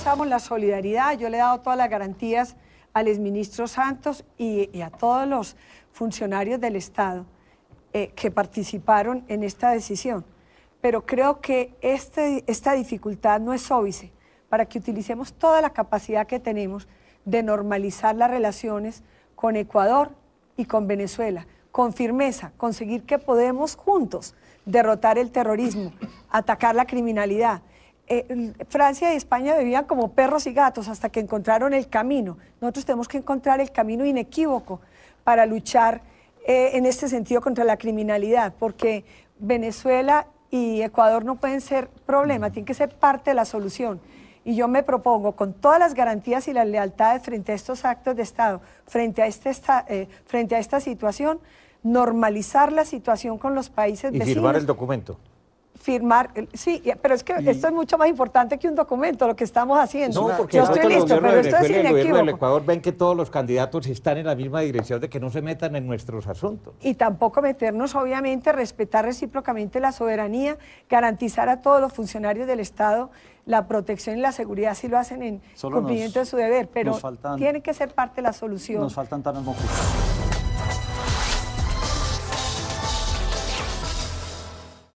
usamos la solidaridad, yo le he dado todas las garantías al exministro Santos y, a todos los funcionarios del Estado eh, que participaron en esta decisión. Pero creo que este, esta dificultad no es óbice para que utilicemos toda la capacidad que tenemos de normalizar las relaciones con Ecuador y con Venezuela, con firmeza, conseguir que podemos juntos derrotar el terrorismo, atacar la criminalidad, eh, Francia y España vivían como perros y gatos hasta que encontraron el camino. Nosotros tenemos que encontrar el camino inequívoco para luchar eh, en este sentido contra la criminalidad, porque Venezuela y Ecuador no pueden ser problema, mm. tienen que ser parte de la solución. Y yo me propongo, con todas las garantías y las lealtades frente a estos actos de Estado, frente a, este esta, eh, frente a esta situación, normalizar la situación con los países de vecinos. Y firmar el documento firmar, sí, pero es que esto es mucho más importante que un documento, lo que estamos haciendo. yo estoy listo, pero esto es inequívoco. El Ecuador ven que todos los candidatos están en la misma dirección de que no se metan en nuestros asuntos. Y tampoco meternos, obviamente, respetar recíprocamente la soberanía, garantizar a todos los funcionarios del Estado la protección y la seguridad si lo hacen en cumplimiento de su deber, pero tiene que ser parte de la solución. Nos faltan tan